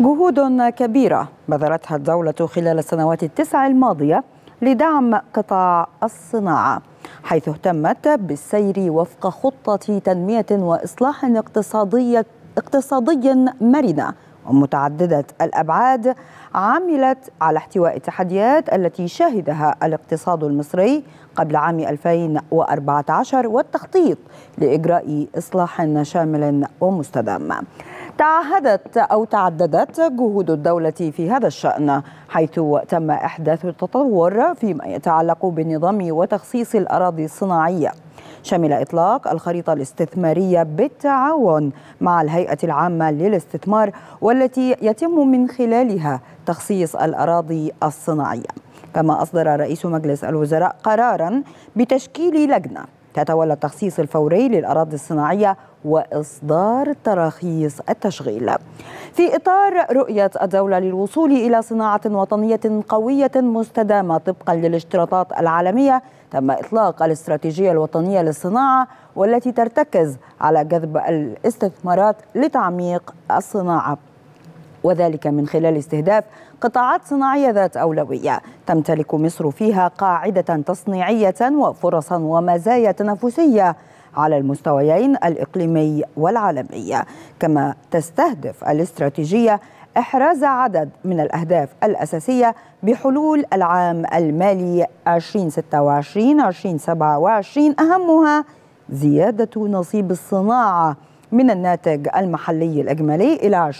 جهود كبيرة بذلتها الدولة خلال السنوات التسع الماضية لدعم قطاع الصناعة حيث اهتمت بالسير وفق خطة تنمية وإصلاح اقتصادي, اقتصادي مرنة ومتعددة الأبعاد عملت على احتواء التحديات التي شهدها الاقتصاد المصري قبل عام 2014 والتخطيط لإجراء إصلاح شامل ومستدام تعهدت أو تعددت جهود الدولة في هذا الشأن حيث تم إحداث التطور فيما يتعلق بالنظام وتخصيص الأراضي الصناعية شمل إطلاق الخريطة الاستثمارية بالتعاون مع الهيئة العامة للاستثمار والتي يتم من خلالها تخصيص الأراضي الصناعية كما أصدر رئيس مجلس الوزراء قرارا بتشكيل لجنة تتولى التخصيص الفوري للأراضي الصناعية وإصدار تراخيص التشغيل في إطار رؤية الدولة للوصول إلى صناعة وطنية قوية مستدامة طبقا للاشتراطات العالمية تم إطلاق الاستراتيجية الوطنية للصناعة والتي ترتكز على جذب الاستثمارات لتعميق الصناعة وذلك من خلال استهداف قطاعات صناعية ذات أولوية تمتلك مصر فيها قاعدة تصنيعية وفرصا ومزايا تنافسية على المستويين الإقليمي والعالمي كما تستهدف الاستراتيجية إحراز عدد من الأهداف الأساسية بحلول العام المالي 2026-2027 أهمها زيادة نصيب الصناعة من الناتج المحلي الإجمالي إلى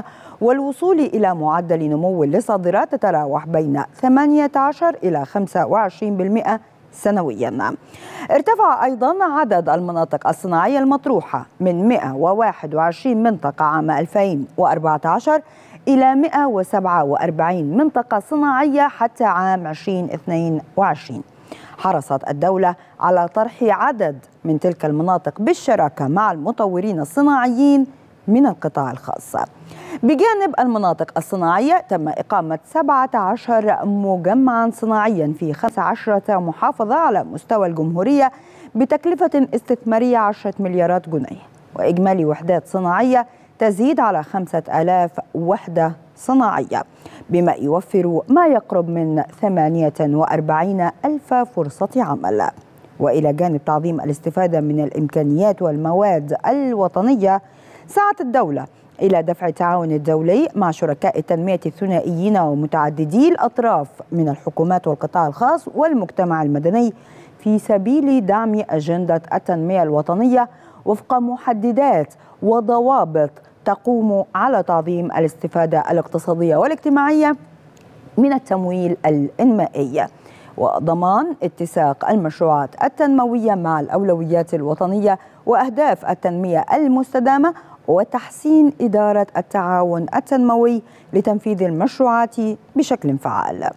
20% والوصول إلى معدل نمو للصادرات تتراوح بين 18 إلى 25% سنويا ارتفع أيضا عدد المناطق الصناعية المطروحة من 121 منطقة عام 2014 إلى 147 منطقة صناعية حتى عام 2022 حرصت الدولة على طرح عدد من تلك المناطق بالشراكة مع المطورين الصناعيين من القطاع الخاص بجانب المناطق الصناعية تم إقامة 17 مجمعا صناعيا في 15 محافظة على مستوى الجمهورية بتكلفة استثمارية 10 مليارات جنيه وإجمالي وحدات صناعية تزيد على 5000 وحدة صناعية بما يوفر ما يقرب من 48 ألف فرصة عمل وإلى جانب تعظيم الاستفادة من الإمكانيات والمواد الوطنية سعت الدولة إلى دفع التعاون الدولي مع شركاء التنمية الثنائيين ومتعددي الأطراف من الحكومات والقطاع الخاص والمجتمع المدني في سبيل دعم أجندة التنمية الوطنية وفق محددات وضوابط تقوم على تعظيم الاستفادة الاقتصادية والاجتماعية من التمويل الإنمائي وضمان اتساق المشروعات التنموية مع الأولويات الوطنية وأهداف التنمية المستدامة وتحسين إدارة التعاون التنموي لتنفيذ المشروعات بشكل فعال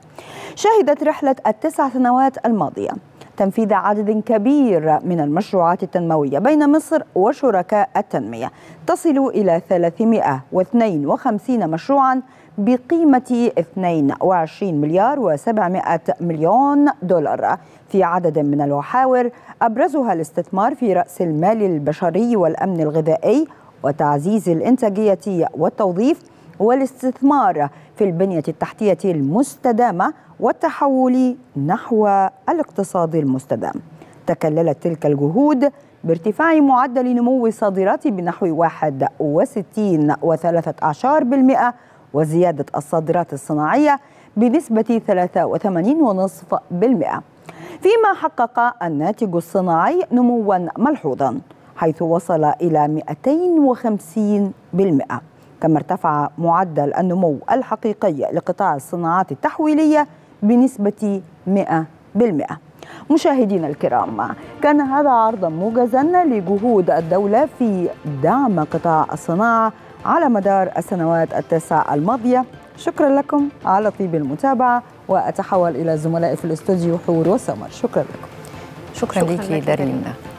شهدت رحلة التسع سنوات الماضية تنفيذ عدد كبير من المشروعات التنموية بين مصر وشركاء التنمية تصل إلى 352 مشروعا بقيمة 22 مليار و700 مليون دولار في عدد من المحاور أبرزها الاستثمار في رأس المال البشري والأمن الغذائي وتعزيز الإنتاجية والتوظيف والاستثمار في البنية التحتية المستدامة والتحول نحو الاقتصاد المستدام تكللت تلك الجهود بارتفاع معدل نمو الصادرات بنحو 61.3% وزيادة الصادرات الصناعية بنسبة 83.5% فيما حقق الناتج الصناعي نموا ملحوظا حيث وصل إلى 250% كما ارتفع معدل النمو الحقيقي لقطاع الصناعات التحويلية بنسبة 100%. مشاهدينا الكرام كان هذا عرضا موجزا لجهود الدولة في دعم قطاع الصناعة على مدار السنوات التسع الماضية شكرا لكم على طيب المتابعة وأتحول إلى زملائي في الاستوديو حور وسمر شكرا لكم شكرا, شكرا لك لك.